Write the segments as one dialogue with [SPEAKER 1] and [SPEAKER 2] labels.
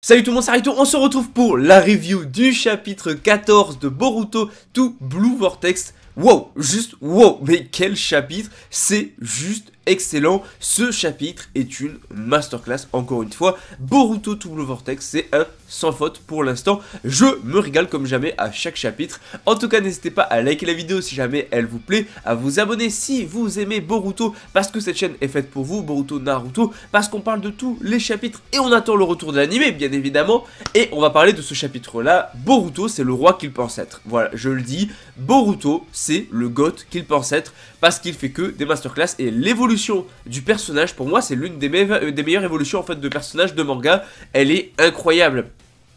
[SPEAKER 1] Salut tout le monde, c'est Arito, on se retrouve pour la review du chapitre 14 de Boruto to Blue Vortex. Wow, juste wow, mais quel chapitre, c'est juste excellent. Ce chapitre est une masterclass, encore une fois. Boruto Double Vortex, c'est un sans faute pour l'instant. Je me régale comme jamais à chaque chapitre. En tout cas, n'hésitez pas à liker la vidéo si jamais elle vous plaît, à vous abonner si vous aimez Boruto, parce que cette chaîne est faite pour vous, Boruto Naruto, parce qu'on parle de tous les chapitres et on attend le retour de l'animé, bien évidemment. Et on va parler de ce chapitre-là. Boruto, c'est le roi qu'il pense être. Voilà, je le dis. Boruto, c'est le goth qu'il pense être, parce qu'il fait que des masterclass et l'évolution du personnage, pour moi, c'est l'une euh, des, meilleures évolutions en fait de personnage de manga. Elle est incroyable.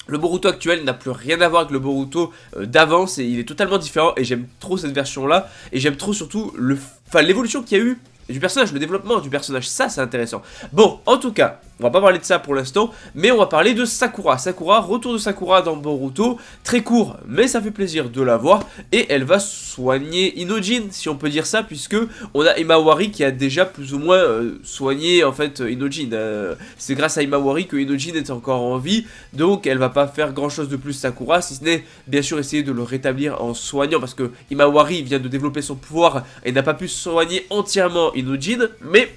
[SPEAKER 1] Le Boruto actuel n'a plus rien à voir avec le Boruto euh, d'avance et il est totalement différent et j'aime trop cette version là et j'aime trop surtout l'évolution qu'il y a eu du personnage, le développement du personnage, ça c'est intéressant. Bon, en tout cas, on va pas parler de ça pour l'instant, mais on va parler de Sakura. Sakura, retour de Sakura dans Boruto, très court, mais ça fait plaisir de la voir, et elle va soigner Inojin, si on peut dire ça, puisque on a Imawari qui a déjà plus ou moins euh, soigné en fait Inojin. Euh, c'est grâce à Imawari que Inojin est encore en vie, donc elle va pas faire grand chose de plus Sakura, si ce n'est bien sûr essayer de le rétablir en soignant, parce que Imawari vient de développer son pouvoir et n'a pas pu soigner entièrement Inojin, mais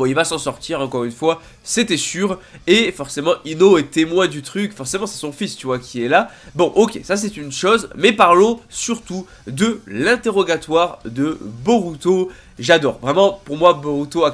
[SPEAKER 1] Bon, il va s'en sortir, encore une fois, c'était sûr. Et forcément, Ino est témoin du truc. Forcément, c'est son fils, tu vois, qui est là. Bon, ok, ça c'est une chose. Mais parlons surtout de l'interrogatoire de Boruto. J'adore. Vraiment, pour moi,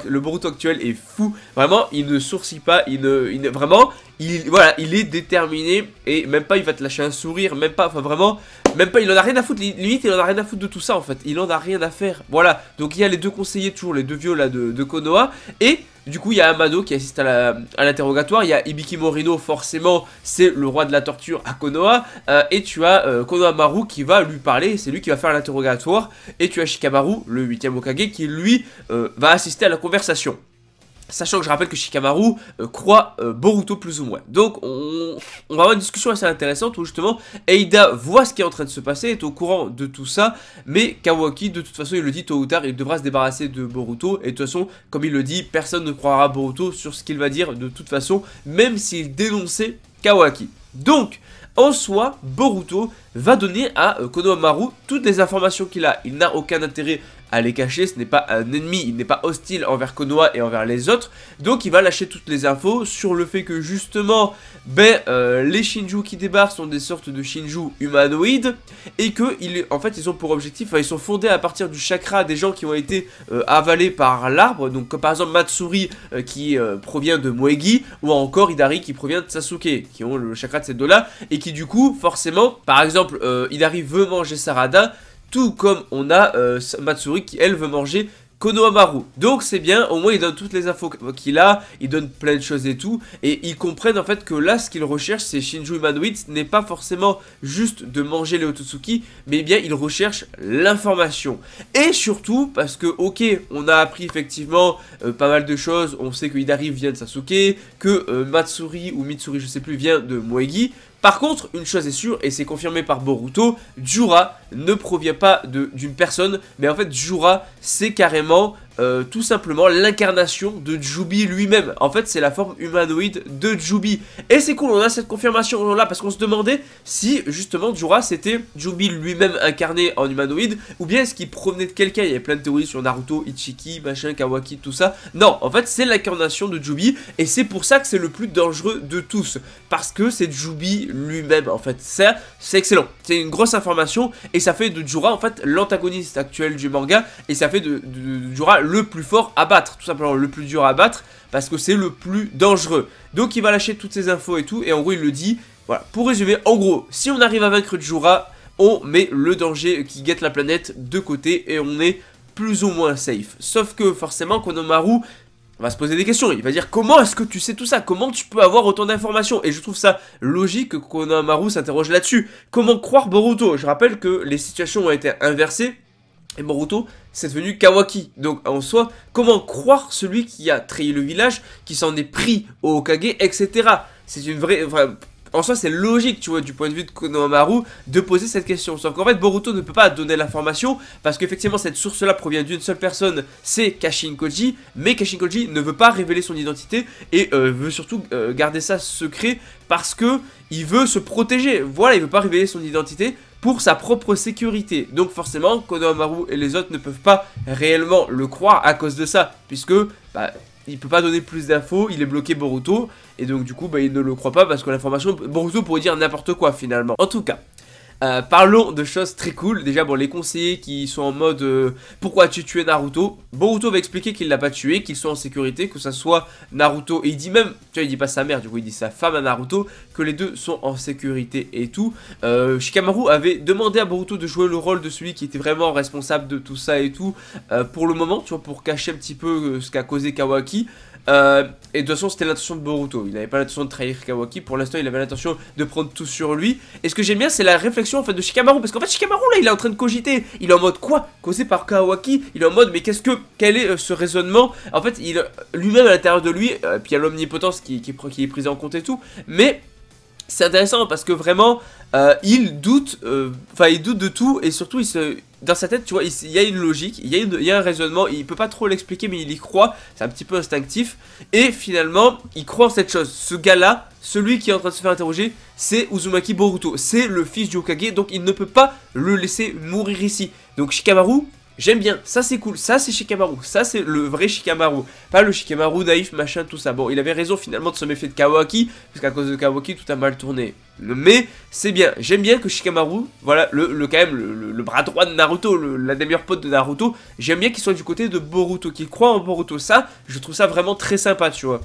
[SPEAKER 1] le Boruto actuel est fou. Vraiment, il ne sourcit pas. Il ne, il vraiment, il, voilà, il est déterminé. Et même pas, il va te lâcher un sourire. Même pas, enfin vraiment, même pas, il en a rien à foutre. Limite, il en a rien à foutre de tout ça, en fait. Il en a rien à faire. Voilà. Donc, il y a les deux conseillers, toujours les deux vieux là de, de Konoha. Et du coup, il y a Amado qui assiste à l'interrogatoire. Il y a Ibiki Morino, forcément, c'est le roi de la torture à Konoha. Euh, et tu as euh, Konoha Maru qui va lui parler, c'est lui qui va faire l'interrogatoire. Et tu as Shikamaru, le 8ème Okage, qui lui euh, va assister à la conversation. Sachant que je rappelle que Shikamaru euh, croit euh, Boruto plus ou moins. Donc on, on, va avoir une discussion assez intéressante où justement Eida voit ce qui est en train de se passer, est au courant de tout ça, mais Kawaki de toute façon il le dit tôt ou tard, il devra se débarrasser de Boruto, et de toute façon comme il le dit, personne ne croira Boruto sur ce qu'il va dire de toute façon, même s'il dénonçait Kawaki. Donc, en soi, Boruto va donner à euh, Konohamaru toutes les informations qu'il a. Il n'a aucun intérêt à les cacher, ce n'est pas un ennemi, il n'est pas hostile envers Konoha et envers les autres, donc il va lâcher toutes les infos sur le fait que justement, ben, euh, les Shinju qui débarquent sont des sortes de Shinju humanoïdes, et que, en fait, ils ont pour objectif, enfin, ils sont fondés à partir du chakra des gens qui ont été euh, avalés par l'arbre, donc par exemple Matsuri euh, qui provient de Moegi, ou encore Hidari qui provient de Sasuke, qui ont le chakra de ces deux-là, et qui du coup, forcément, par exemple, Hidari veut manger Sarada, tout comme on a euh, Matsuri qui, elle, veut manger Konohamaru. Donc c'est bien, au moins il donne toutes les infos qu'il a, il donne plein de choses et tout, et ils comprennent en fait que là ce qu'il recherche c'est Shinju Ce n'est pas forcément juste de manger les Ototsuki, mais bien il recherche l'information. Et surtout parce que ok, on a appris effectivement euh, pas mal de choses, on sait que Hidari vient de Sasuke, que euh, Matsuri ou Mitsuri je sais plus vient de Moegi, par contre, une chose est sûre, et c'est confirmé par Boruto, Jura ne provient pas d'une personne, mais en fait Jura c'est carrément euh, tout simplement l'incarnation de Jubi lui-même. En fait, c'est la forme humanoïde de Jubi. Et c'est cool, on a cette confirmation là parce qu'on se demandait si justement Jura c'était Jubi lui-même incarné en humanoïde ou bien est-ce qu'il provenait de quelqu'un. Il y avait plein de théories sur Naruto, Ichiki, machin, Kawaki, tout ça. Non, en fait, c'est l'incarnation de Jubi et c'est pour ça que c'est le plus dangereux de tous parce que c'est Jubi lui-même en fait. Ça, c'est excellent. C'est une grosse information et ça fait de Jura en fait l'antagoniste actuel du manga et ça fait de, Jura le plus fort à battre, tout simplement le plus dur à battre parce que c'est le plus dangereux. Donc il va lâcher toutes ses infos et tout et en gros il le dit. Voilà, pour résumer, en gros, si on arrive à vaincre Jura, on met le danger qui guette la planète de côté et on est plus ou moins safe. Sauf que forcément Konomaru va se poser des questions. Il va dire comment est-ce que tu sais tout ça Comment tu peux avoir autant d'informations Et je trouve ça logique qu'Onamaru s'interroge là-dessus. Comment croire Boruto Je rappelle que les situations ont été inversées et Boruto s'est devenu Kawaki. Donc en soi, comment croire celui qui a trahi le village, qui s'en est pris au Hokage, etc. C'est une vraie en soi c'est logique tu vois du point de vue de Konohamaru de poser cette question sauf qu'en fait Boruto ne peut pas donner l'information parce qu'effectivement cette source là provient d'une seule personne c'est Kashin Koji mais Kashin Koji ne veut pas révéler son identité et euh, veut surtout euh, garder ça secret parce que il veut se protéger voilà il veut pas révéler son identité pour sa propre sécurité. Donc forcément, Konohamaru et les autres ne peuvent pas réellement le croire à cause de ça, puisque bah, il peut pas donner plus d'infos, il est bloqué Boruto, et donc du coup bah, il ne le croit pas parce que l'information, Boruto pourrait dire n'importe quoi finalement. En tout cas, euh, parlons de choses très cool. Déjà, bon, les conseillers qui sont en mode euh, pourquoi tu tué Naruto Boruto va expliquer qu'il l'a pas tué, Qu'il soit en sécurité, que ça soit Naruto. Et il dit même, tu vois, il dit pas sa mère, du coup, il dit sa femme à Naruto, que les deux sont en sécurité et tout. Euh, Shikamaru avait demandé à Boruto de jouer le rôle de celui qui était vraiment responsable de tout ça et tout pour le moment, tu vois, pour cacher un petit peu ce qu'a causé Kawaki. et de toute façon, c'était l'intention de Boruto. Il n'avait pas l'intention de trahir Kawaki. Pour l'instant, il avait l'intention de prendre tout sur lui. Et ce que j'aime bien, c'est la réflexion en fait de Shikamaru parce qu'en fait Shikamaru là il est en train de cogiter, il est en mode quoi causé par Kawaki, il est en mode mais qu'est-ce que quel est euh, ce raisonnement En fait, il euh, lui-même à l'intérieur de lui, euh, puis il y a l'omnipotence qui, est prise en compte et tout, mais c'est intéressant parce que vraiment il doute enfin il doute de tout et surtout il se dans sa tête, tu vois, il, y a une logique, il y, a un raisonnement, il peut pas trop l'expliquer, mais il y croit, c'est un petit peu instinctif. Et finalement, il croit en cette chose. Ce gars-là, celui qui est en train de se faire interroger, c'est Uzumaki Boruto. C'est le fils du Okage, donc il ne peut pas le laisser mourir ici. Donc Shikamaru, J'aime bien, ça c'est cool, ça c'est Shikamaru, ça c'est le vrai Shikamaru, pas le Shikamaru naïf, machin, tout ça. Bon, il avait raison finalement de se méfier de Kawaki, parce qu'à cause de Kawaki, tout a mal tourné. Mais c'est bien, j'aime bien que Shikamaru, voilà, le, le quand même, le, bras droit de Naruto, la meilleure pote de Naruto, j'aime bien qu'il soit du côté de Boruto, qu'il croit en Boruto. Ça, je trouve ça vraiment très sympa, tu vois.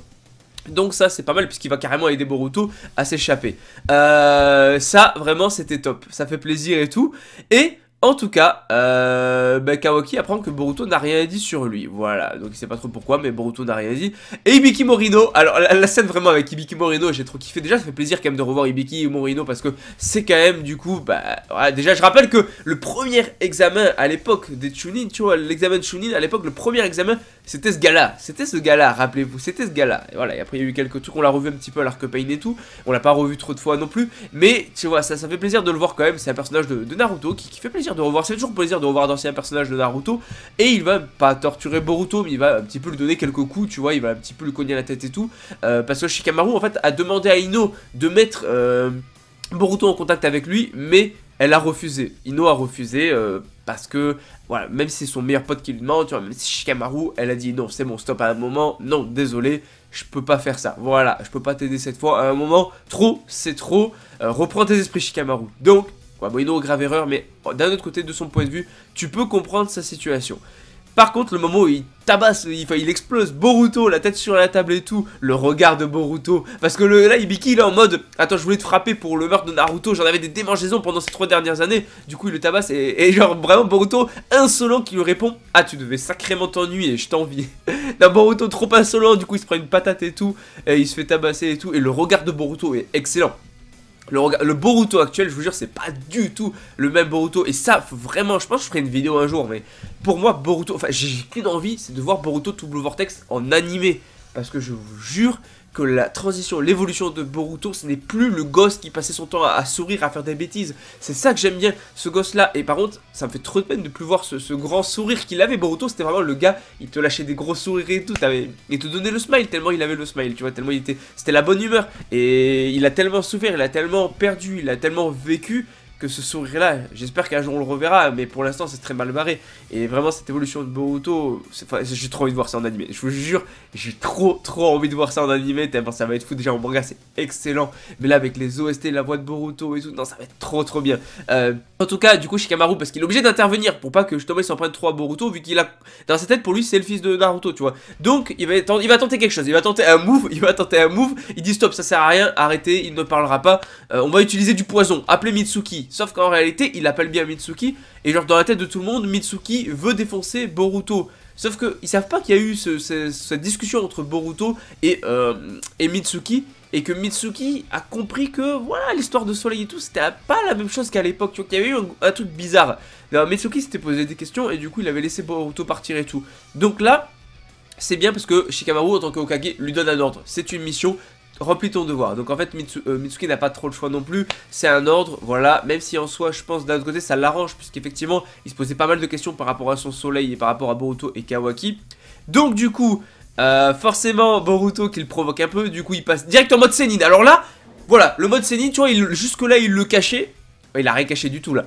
[SPEAKER 1] Donc ça c'est pas mal puisqu'il va carrément aider Boruto à s'échapper. Euh, ça vraiment c'était top, ça fait plaisir et tout. Et en tout cas, euh, bah, Kawaki apprend que Boruto n'a rien dit sur lui. Voilà, donc il sait pas trop pourquoi, mais Boruto n'a rien dit. Et Ibiki Morino, alors la, scène vraiment avec Ibiki Morino, j'ai trop kiffé. Déjà, ça fait plaisir quand même de revoir Ibiki Morino parce que c'est quand même du coup, bah voilà, déjà je rappelle que le premier examen à l'époque des Chunin, tu vois, l'examen Chunin à l'époque, le premier examen, c'était ce gars-là. C'était ce gars-là, rappelez-vous, c'était ce gars-là. Et voilà, et après il y a eu quelques trucs, on l'a revu un petit peu à l'arc Pain et tout. On l'a pas revu trop de fois non plus, mais tu vois, ça, ça fait plaisir de le voir quand même. C'est un personnage de, Naruto qui fait plaisir de revoir, c'est toujours plaisir de revoir d'anciens personnages de Naruto, et il va pas torturer Boruto, mais il va un petit peu lui donner quelques coups, tu vois, il va un petit peu lui cogner la tête et tout, euh, parce que Shikamaru, en fait, a demandé à Ino de mettre euh, Boruto en contact avec lui, mais elle a refusé, Ino a refusé, euh, parce que, voilà, même si c'est son meilleur pote qui lui demande, tu vois, même si Shikamaru, elle a dit non, c'est bon, stop à un moment, non, désolé, je peux pas faire ça. Voilà, je peux pas t'aider cette fois. À un moment, trop, c'est trop. reprends tes esprits, Shikamaru. Donc, Ouais, grave erreur, mais d'un autre côté, de son point de vue, tu peux comprendre sa situation. Par contre, le moment où il tabasse, il, il explose Boruto, la tête sur la table et tout, le regard de Boruto, parce que le, là, Ibiki, il est en mode « Attends, je voulais te frapper pour le meurtre de Naruto, j'en avais des démangeaisons pendant ces trois dernières années. » Du coup, il le tabasse et, genre, vraiment, Boruto, insolent, qui lui répond « Ah, tu devais sacrément t'ennuyer, je t'envie. » Là Boruto, trop insolent, du coup, il se prend une patate et tout, et il se fait tabasser et tout, et le regard de Boruto est excellent. Le, Boruto actuel, je vous jure, c'est pas du tout le même Boruto. Et ça, vraiment, je pense que je ferai une vidéo un jour. Mais pour moi, Boruto, enfin, j'ai qu'une envie, c'est de voir Boruto Double Vortex en animé. Parce que je vous jure, que la transition, l'évolution de Boruto, ce n'est plus le gosse qui passait son temps à, sourire, à faire des bêtises. C'est ça que j'aime bien, ce gosse-là. Et par contre, ça me fait trop de peine de plus voir ce, grand sourire qu'il avait. Boruto, c'était vraiment le gars, il te lâchait des gros sourires et tout. Il te donnait le smile tellement il avait le smile, tu vois, tellement il était... C'était la bonne humeur. Et il a tellement souffert, il a tellement perdu, il a tellement vécu que ce sourire-là. J'espère qu'un jour on le reverra, mais pour l'instant c'est très mal barré. Et vraiment cette évolution de Boruto, j'ai trop envie de voir ça en animé. Je vous jure, j'ai trop trop envie de voir ça en animé. Tellement ça va être fou. Déjà en manga c'est excellent, mais là avec les OST, la voix de Boruto et tout, non ça va être trop trop bien. Euh, en tout cas, du coup Shikamaru parce qu'il est obligé d'intervenir pour pas que je s'en prenne trop à Boruto vu qu'il a dans sa tête pour lui c'est le fils de Naruto, tu vois. Donc il va tenter, il va tenter quelque chose, il va tenter un move, il va tenter un move. Il dit stop, ça sert à rien, arrêtez, il ne parlera pas. Euh, on va utiliser du poison. Appelez Mitsuki Sauf qu'en réalité, il appelle bien Mitsuki, et genre dans la tête de tout le monde, Mitsuki veut défoncer Boruto. Sauf qu'ils savent pas qu'il y a eu cette discussion entre Boruto et, euh, et Mitsuki, et que Mitsuki a compris que voilà l'histoire de Soleil et tout c'était pas la même chose qu'à l'époque, tu vois, y avait eu un, truc bizarre. Mitsuki s'était posé des questions et du coup il avait laissé Boruto partir et tout. Donc là, c'est bien parce que Shikamaru en tant que lui donne un ordre. C'est une mission, remplis ton devoir. Donc en fait, euh, Mitsuki n'a pas trop le choix non plus. C'est un ordre, voilà. Même si en soi, je pense d'un autre côté, ça l'arrange, puisqu'effectivement, il se posait pas mal de questions par rapport à son soleil et par rapport à Boruto et Kawaki. Donc du coup, euh, forcément, Boruto qui le provoque un peu, du coup, il passe direct en mode Sénine. Alors là, voilà, le mode Sénine, tu vois, jusque-là, il le cachait. Il a rien caché du tout là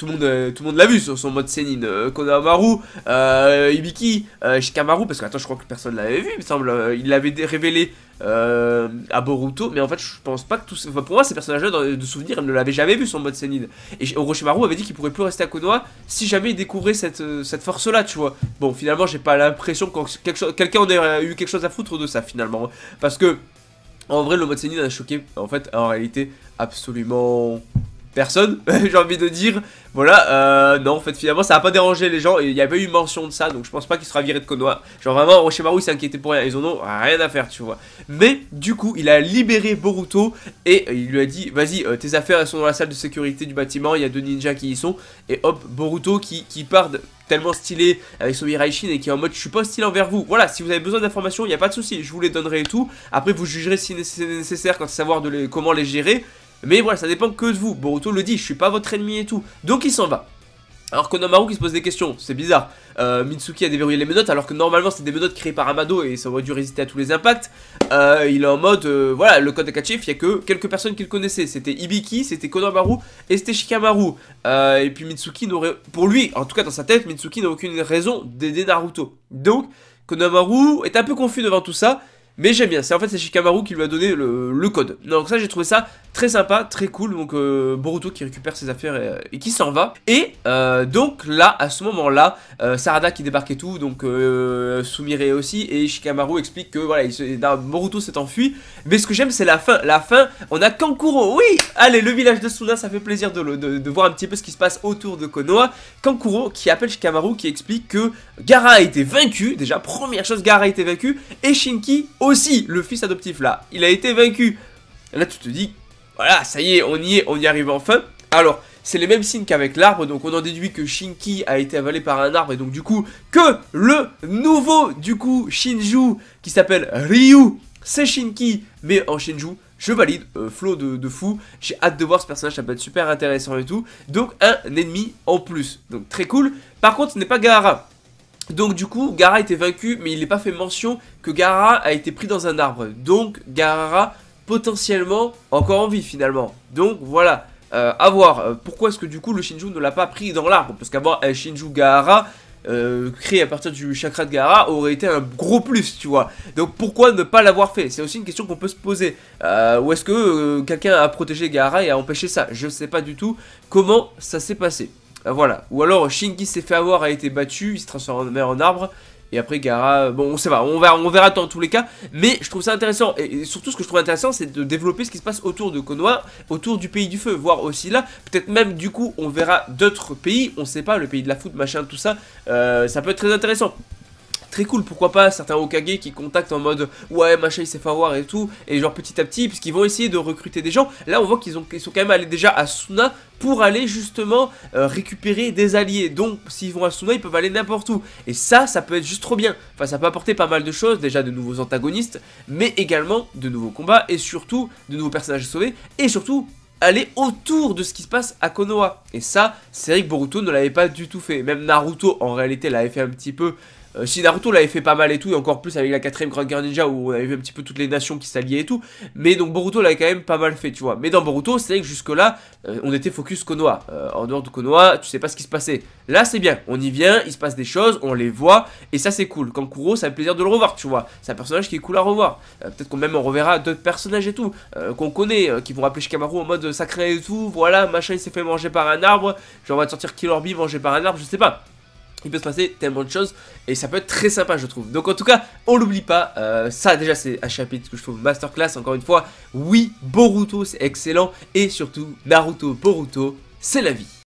[SPEAKER 1] tout le monde, euh, tout le monde l'a vu sur son mode Senin. Euh, Konamaru, euh, Ibiki, Shikamaru, parce que attends, je crois que personne l'avait vu, il me semble. il l'avait révélé à Boruto, mais en fait, je pense pas que tous... Enfin, pour moi, ces personnages-là, de souvenir, ne l'avaient jamais vu son mode Sénine. Et Orochimaru avait dit qu'il pourrait plus rester à Konoha si jamais il découvrait cette, cette force-là, tu vois. Bon, finalement, j'ai pas l'impression que quelqu'un en ait eu quelque chose à foutre de ça, finalement. Hein. Parce que, en vrai, le mode Sénine a choqué, en fait, en réalité, absolument personne, j'ai envie de dire. Voilà, euh, non, en fait, finalement, ça n'a pas dérangé les gens. il n'y avait eu mention de ça, donc je pense pas qu'il sera viré de Konoha. Genre, vraiment, Orochimaru s'est inquiété pour rien. Ils en ont rien à faire, tu vois. Mais, du coup, il a libéré Boruto et il lui a dit Vas-y, euh, tes affaires, elles sont dans la salle de sécurité du bâtiment. Il y a deux ninjas qui y sont. Et hop, Boruto qui, part tellement stylé avec son Hiraishin et qui est en mode je suis pas stylé envers vous. Voilà, si vous avez besoin d'informations, il n'y a pas de souci, je vous les donnerai et tout. Après, vous jugerez si c'est nécessaire quand savoir comment les gérer. Mais voilà, ça dépend que de vous. Boruto le dit, je suis pas votre ennemi et tout. Donc il s'en va. Alors konamaru qui se pose des questions, c'est bizarre. Euh, Mitsuki a déverrouillé les menottes alors que normalement c'est des menottes créées par Amado et ça aurait dû résister à tous les impacts. Euh, il est en mode, euh, voilà, le code Akachif, il y a que quelques personnes qui le connaissaient. C'était Ibiki, c'était Konohamaru et c'était Shikamaru. et puis Mitsuki n'aurait, pour lui, en tout cas dans sa tête, Mitsuki n'a aucune raison d'aider Naruto. Donc Konohamaru est un peu confus devant tout ça mais j'aime bien, c'est en fait c'est Shikamaru qui lui a donné le, code. Donc ça j'ai trouvé ça très sympa, très cool. Donc euh, Boruto qui récupère ses affaires et, euh, qui s'en va. Et euh, donc là, à ce moment-là, Sarada qui débarque et tout, donc Sumire aussi, et Shikamaru explique que voilà, Boruto s'est enfui. Mais ce que j'aime c'est la fin. La fin, on a Kankuro, oui Allez, le village de Suna, ça fait plaisir de, voir un petit peu ce qui se passe autour de Konoha. Kankuro qui appelle Shikamaru qui explique que Gara a été vaincu, déjà première chose, Gara a été vaincu, et Shinki aussi, le fils adoptif là, il a été vaincu. Là, tu te dis, voilà, ça y est, on y est, on y arrive enfin. Alors, c'est les mêmes signes qu'avec l'arbre, donc on en déduit que Shinki a été avalé par un arbre, et donc du coup, que le nouveau, du coup, Shinju, qui s'appelle Ryu, c'est Shinki, mais en Shinju, je valide, euh, flow de, fou, j'ai hâte de voir ce personnage, ça peut être super intéressant et tout, donc un ennemi en plus, donc très cool. Par contre, ce n'est pas Gara. Donc du coup, Gara était vaincu, mais il n'est pas fait mention que Gara a été pris dans un arbre. Donc Gara potentiellement encore en vie finalement. Donc voilà, euh, voir. Euh, pourquoi est-ce que du coup le Shinju ne l'a pas pris dans l'arbre Parce qu'avoir un Shinju Gara euh, créé à partir du chakra de Gaara aurait été un gros plus, tu vois. Donc pourquoi ne pas l'avoir fait C'est aussi une question qu'on peut se poser. Euh, ou est-ce que quelqu'un a protégé Gara et a empêché ça Je ne sais pas du tout comment ça s'est passé. Euh, voilà. Ou alors Shinki s'est fait avoir, a été battu, il se transforme en arbre. Et après Gara, euh, bon on sait pas, on verra, on verra dans tous les cas. Mais je trouve ça intéressant. Et, surtout ce que je trouve intéressant c'est de développer ce qui se passe autour de Konoha, autour du pays du feu, voire aussi là. Peut-être même du coup on verra d'autres pays, on sait pas, le pays de la foot, machin, tout ça. Euh, ça peut être très intéressant très cool, pourquoi pas certains Okage qui contactent en mode ouais machin il s'est fait et tout, et genre petit à petit, puisqu'ils vont essayer de recruter des gens, là on voit qu'ils ils sont quand même allés déjà à Suna pour aller justement euh, récupérer des alliés. Donc s'ils vont à Suna, ils peuvent aller n'importe où. Et ça, ça peut être juste trop bien. Enfin, ça peut apporter pas mal de choses, déjà de nouveaux antagonistes, mais également de nouveaux combats et surtout de nouveaux personnages sauvés et surtout aller autour de ce qui se passe à Konoha. Et ça, c'est vrai que Boruto ne l'avait pas du tout fait. Même Naruto, en réalité, l'avait fait un petit peu, euh, si Naruto l'avait fait pas mal et tout, et encore plus avec la quatrième Grande Guerre Ninja où on avait vu un petit peu toutes les nations qui s'alliaient et tout, mais donc Boruto l'avait quand même pas mal fait, tu vois. Mais dans Boruto, c'est vrai que jusque-là, euh, on était focus Konoha. Euh, en dehors de Konoha, tu sais pas ce qui se passait. Là, c'est bien, on y vient, il se passe des choses, on les voit, et ça c'est cool. Kankuro, ça a le plaisir de le revoir, tu vois. C'est un personnage qui est cool à revoir. Peut-être qu'on même on reverra d'autres personnages et tout, qu'on connaît, qui vont rappeler Shikamaru en mode sacré et tout, voilà, machin, il s'est fait manger par un arbre, genre on va te sortir Killer Bee mangé par un arbre, je sais pas il peut se passer tellement de choses et ça peut être très sympa je trouve. Donc en tout cas, on l'oublie pas, euh, ça déjà c'est un chapitre que je trouve masterclass encore une fois. Oui, Boruto c'est excellent et surtout Naruto Boruto, c'est la vie.